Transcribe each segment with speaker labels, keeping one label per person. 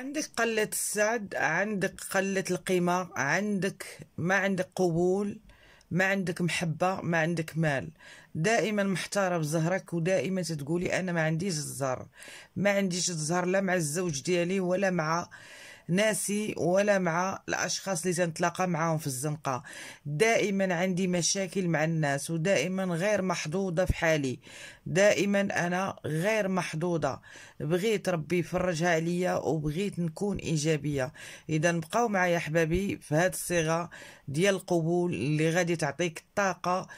Speaker 1: عندك قلة السعد عندك قلة القيمة عندك ما عندك قبول ما عندك محبة ما عندك مال دائما محتارة بزهرك ودائما تتقولي أنا ما عنديش الزهر ما عنديش الزهر لا مع الزوج ديالي ولا مع ناسي ولا مع الأشخاص اللي تنتلاقى معاهم في الزنقة دائما عندي مشاكل مع الناس ودائما غير محظوظة في حالي دائما أنا غير محظوظة بغيت ربي يفرجها عليا وبغيت نكون إيجابية إذا بقاو معايا أحبابي في هذه الصيغة ديال القبول اللي غادي تعطيك الطاقة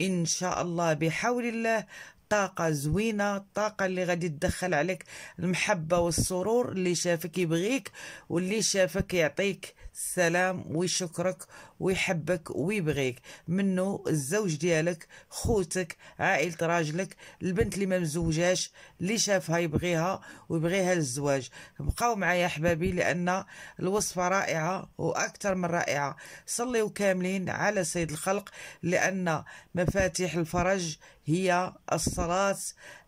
Speaker 1: إن شاء الله بحول الله طاقة زوينة الطاقة اللي غادي تدخل عليك المحبة والسرور اللي شافك يبغيك واللي شافك يعطيك السلام ويشكرك ويحبك ويبغيك منه الزوج ديالك خوتك عائلة راجلك البنت اللي ما مزوجاش اللي شافها يبغيها ويبغيها للزواج بقاو معايا احبابي لان الوصفة رائعة واكثر من رائعة صليوا كاملين على سيد الخلق لان مفاتيح الفرج هي الصلاة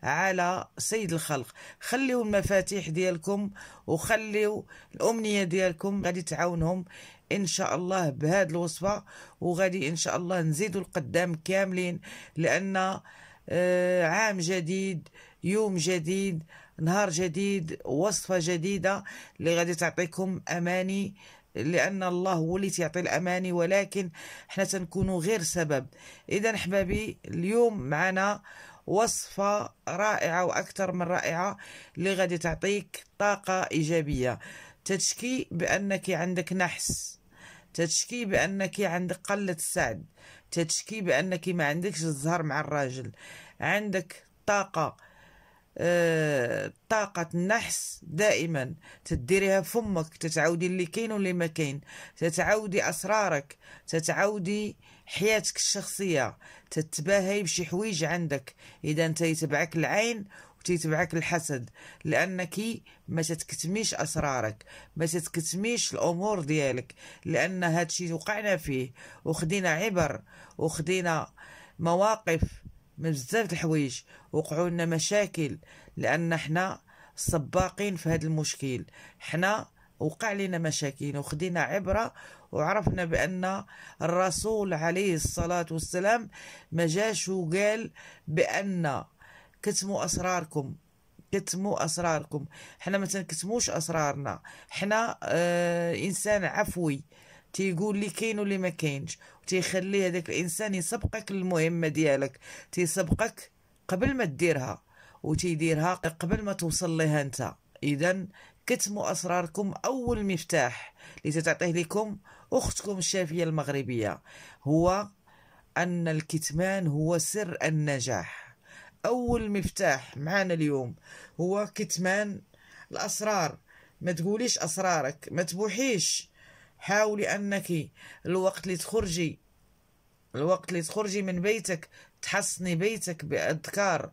Speaker 1: على سيد الخلق خليوا المفاتيح ديالكم وخليوا الأمنية ديالكم غادي تعاونهم ان شاء الله بهاد الوصفه وغادي ان شاء الله نزيدوا القدام كاملين لان آه، عام جديد يوم جديد نهار جديد وصفه جديده اللي غادي تعطيكم اماني لان الله هو اللي تيعطي الاماني ولكن حنا تنكونوا غير سبب اذا احبابي اليوم معنا وصفه رائعه واكثر من رائعه اللي غادي تعطيك طاقه ايجابيه تشكي بأنك عندك نحس تشكي بأنك عندك قلة سعد تشكي بأنك ما عندكش الزهر مع الراجل عندك طاقة آه، طاقة النحس دائما تديريها فمك تتعودي اللي كاين واللي ما كاين تتعودي أسرارك تتعودي حياتك الشخصية تتباهي بشي حويج عندك إذا أنت يتبعك العين تيتبعك الحسد لانك ما تتكتميش اسرارك ما تتكتميش الامور ديالك لان هذا الشيء وقعنا فيه وخدينا عبر وخدينا مواقف من بزاف الحوايج وقعوا لنا مشاكل لان احنا سباقين في هذا المشكل حنا وقع لنا مشاكل وخدينا عبرة وعرفنا بأن الرسول عليه الصلاة والسلام ما جاش وقال بأن كتموا اسراركم كتموا اسراركم حنا ما تنكتموش اسرارنا حنا آه انسان عفوي تيقول لي كاين واللي ما كاينش وتيخلي هذاك الانسان يسبقك للمهمه ديالك تيسبقك قبل ما ديرها وتيديرها قبل ما توصل لها انت اذا كتموا اسراركم اول مفتاح اللي تتعطيه لكم اختكم الشافيه المغربيه هو ان الكتمان هو سر النجاح اول مفتاح معنا اليوم هو كتمان الاسرار ما تقوليش اسرارك ما تبوحيش حاولي انك الوقت اللي تخرجي الوقت اللي تخرجي من بيتك تحصني بيتك باذكار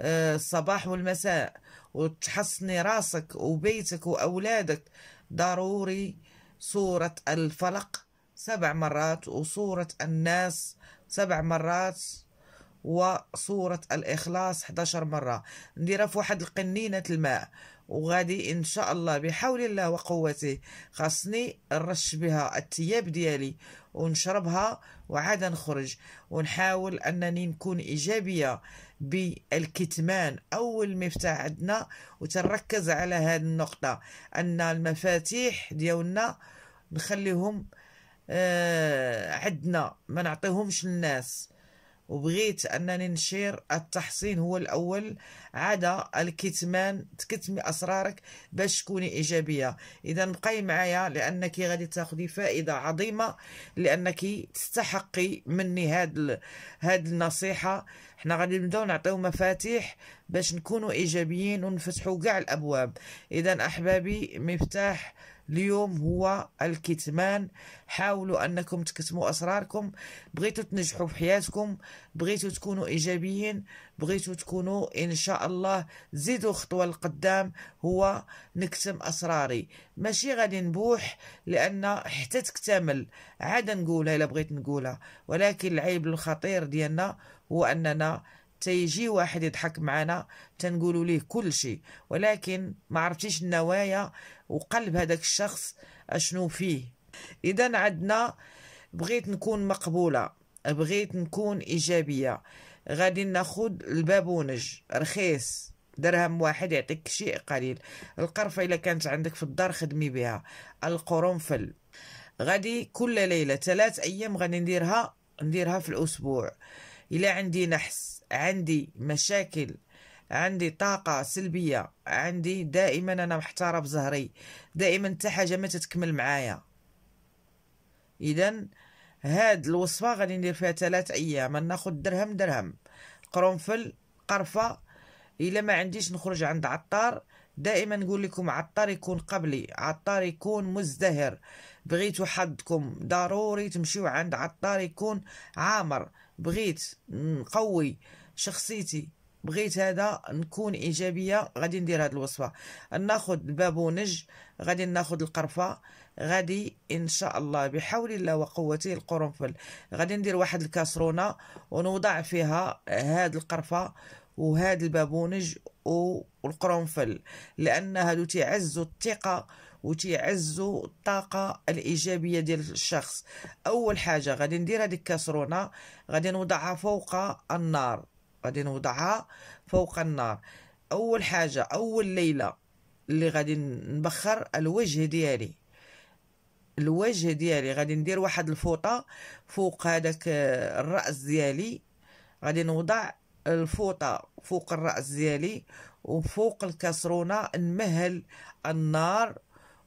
Speaker 1: آه، الصباح والمساء وتحصني راسك وبيتك واولادك ضروري سوره الفلق سبع مرات وسوره الناس سبع مرات وصورة الإخلاص 11 مرة نديرها في واحد القنينة الماء وغادي إن شاء الله بحول الله وقوته خاصني نرش بها الثياب ديالي ونشربها وعاد نخرج ونحاول أنني نكون إيجابية بالكتمان أول مفتاح عندنا وتنركز على هذه النقطة أن المفاتيح ديالنا نخليهم آه، عندنا ما نعطيهمش للناس وبغيت أنني نشير التحصين هو الأول عدا الكتمان تكتمي أسرارك باش تكوني إيجابية إذا بقاي معايا لأنك غادي تاخدي فائدة عظيمة لأنك تستحقي مني هاد هاد النصيحة حنا غادي نبداو نعطيو مفاتيح باش نكونوا إيجابيين ونفتحوا كاع الأبواب إذا أحبابي مفتاح اليوم هو الكتمان حاولوا انكم تكتموا اسراركم بغيتوا تنجحوا في حياتكم بغيتوا تكونوا ايجابيين بغيتوا تكونوا ان شاء الله زيدوا خطوه لقدام هو نكتم اسراري ماشي غادي نبوح لان حتى تكتمل عاد نقولها الا بغيت نقولها ولكن العيب الخطير ديالنا هو اننا تيجي واحد يضحك معنا تنقولوا ليه كل شيء ولكن ما عرفتيش النوايا وقلب هذاك الشخص اشنو فيه اذا عندنا بغيت نكون مقبوله بغيت نكون ايجابيه غادي ناخد البابونج رخيص درهم واحد يعطيك شيء قليل القرفة إلا كانت عندك في الدار خدمي بها القرنفل غادي كل ليلة ثلاث أيام غادي نديرها نديرها في الأسبوع إلا عندي نحس عندي مشاكل عندي طاقة سلبية عندي دائما أنا محتارة بزهري دائما حتى حاجة ما تتكمل معايا إذا هاد الوصفة غادي ندير فيها ثلاث أيام ناخد درهم درهم قرنفل قرفة إلا ما عنديش نخرج عند عطار دائما نقول لكم عطار يكون قبلي عطار يكون مزدهر بغيتوا حظكم ضروري تمشيو عند عطار يكون عامر بغيت نقوي شخصيتي بغيت هذا نكون ايجابيه غادي ندير هذه الوصفه ناخذ البابونج غادي ناخذ القرفه غادي ان شاء الله بحول الله وقوته القرنفل غادي ندير واحد الكاسرونه ونوضع فيها هاد القرفه وهذا البابونج والقرنفل لان هادو تيعزوا الثقه وتيعزوا الطاقه الايجابيه ديال الشخص اول حاجه غادي ندير هذه الكاسرونه غادي نوضعها فوق النار غادي نوضعها فوق النار اول حاجه اول ليله اللي غادي نبخر الوجه ديالي الوجه ديالي غادي ندير واحد الفوطه فوق هذاك الراس ديالي غادي نوضع الفوطه فوق الراس ديالي وفوق الكسرونه نمهل النار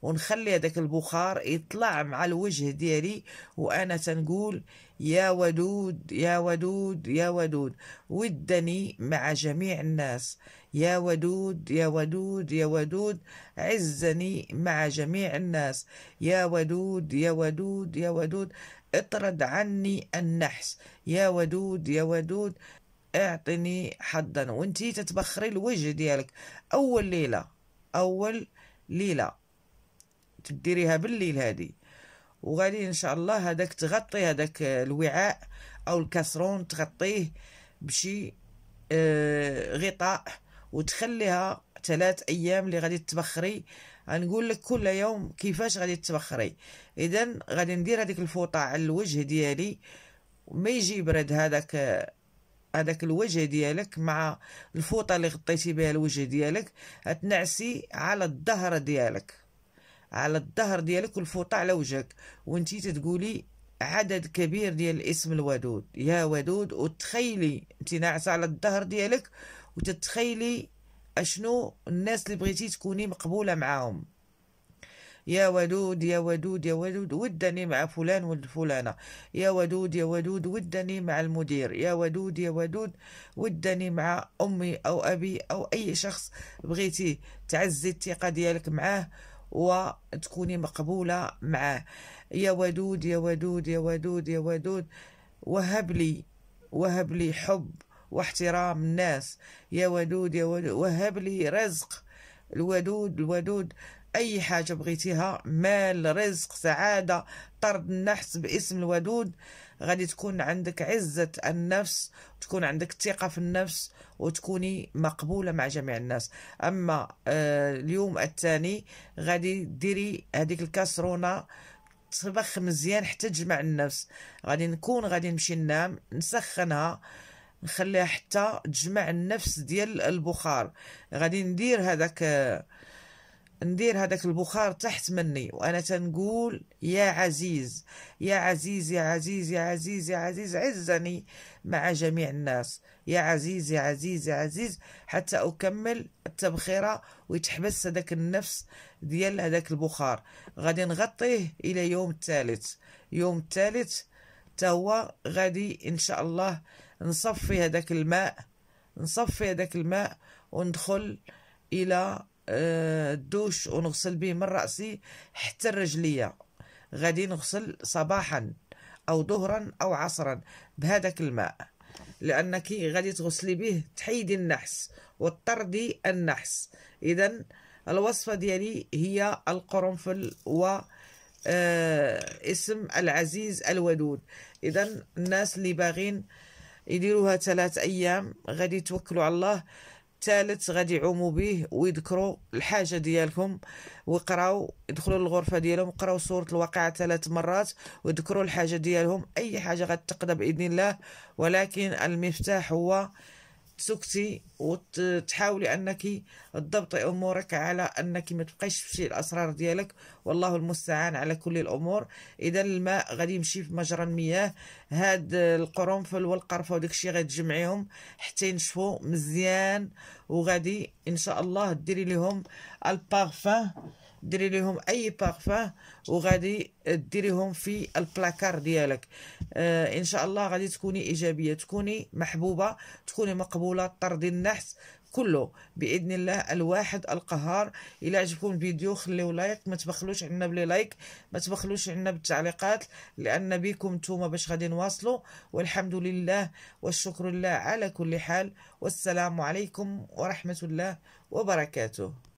Speaker 1: ونخلي هذاك البخار يطلع مع الوجه ديالي وانا تنقول يا ودود يا ودود يا ودود ودني مع جميع الناس يا ودود يا ودود يا ودود عزني مع جميع الناس يا ودود يا ودود يا ودود اطرد عني النحس يا ودود يا ودود اعطني حظا وانتي تتبخري الوجه ديالك اول ليله اول ليله تديريها بالليل هذه وغادي ان شاء الله هذاك تغطي هذاك الوعاء او الكاسرون تغطيه بشي آه، غطاء وتخليها ثلاث ايام اللي غادي تبخري غنقول لك كل يوم كيفاش غادي تبخري اذا غادي ندير هذيك الفوطه على الوجه ديالي ما يجي برد هذاك هذاك الوجه ديالك مع الفوطه اللي غطيتي بها الوجه ديالك تنعسي على الظهر ديالك على الظهر ديالك والفوطه على وجهك وانت تتقولي عدد كبير ديال الاسم الودود يا ودود وتخيلي انت ناعسه على الظهر ديالك وتتخيلي اشنو الناس اللي بغيتي تكوني مقبوله معاهم يا ودود يا ودود يا ودود ودني مع فلان فلانه يا ودود يا ودود ودني مع المدير يا ودود يا ودود ودني مع أمي أو أبي أو أي شخص بغيتي تعزي الثقة ديالك معاه وتكوني مقبولة معاه يا ودود يا ودود يا ودود يا ودود وهب لي وهب لي حب واحترام الناس يا ودود يا ودود وهب لي رزق الودود الودود أي حاجة بغيتيها مال رزق سعادة طرد النحس باسم الودود غادي تكون عندك عزة النفس تكون عندك ثقة في النفس وتكوني مقبولة مع جميع الناس أما آه، اليوم الثاني غادي ديري هذيك الكسرونة تبخ مزيان حتى تجمع النفس غادي نكون غادي نمشي ننام نسخنها نخليها حتى تجمع النفس ديال البخار غادي ندير هذاك آه ندير هذاك البخار تحت مني وانا تنقول يا عزيز يا عزيز يا عزيز يا عزيز يا عزيز عزني مع جميع الناس يا عزيز يا عزيز يا عزيز حتى اكمل التبخيره ويتحبس هذاك النفس ديال هذاك البخار غادي نغطيه الى يوم الثالث يوم الثالث حتى هو غادي ان شاء الله نصفي هذاك الماء نصفي هذاك الماء وندخل الى الدوش آه، ونغسل به من رأسي حتى الرجليه غادي نغسل صباحا أو ظهرا أو عصرا بهذاك الماء لأنك غادي تغسلي به تحيدي النحس وتطردي النحس إذا الوصفة ديالي هي القرنفل و آه، اسم العزيز الودود إذا الناس اللي باغين يديروها ثلاث أيام غادي يتوكلوا على الله الثالث غادي يعوموا به ويذكروا الحاجه ديالكم ويقراو يدخلوا للغرفه ديالهم يقراو سوره الواقعه ثلاث مرات ويذكروا الحاجه ديالهم اي حاجه غتقدر باذن الله ولكن المفتاح هو تسكتي وتحاولي انك تضبطي امورك على انك ما تبقايش تفشي الاسرار ديالك والله المستعان على كل الامور اذا الماء غادي يمشي في مجرى المياه هاد القرنفل والقرفه وداك الشيء غتجمعيهم حتى ينشفوا مزيان وغادي ان شاء الله ديري لهم البارفان ديري لهم اي بارفان وغادي ديريهم في البلاكار ديالك آه ان شاء الله غادي تكوني ايجابيه تكوني محبوبه تكوني مقبوله ترضي النحس كله باذن الله الواحد القهار الى عجبكم الفيديو خليو لايك ما تبخلوش عنا بلي لايك ما تبخلوش عنا بالتعليقات لان بكم نتوما باش غادي نواصلوا والحمد لله والشكر لله على كل حال والسلام عليكم ورحمه الله وبركاته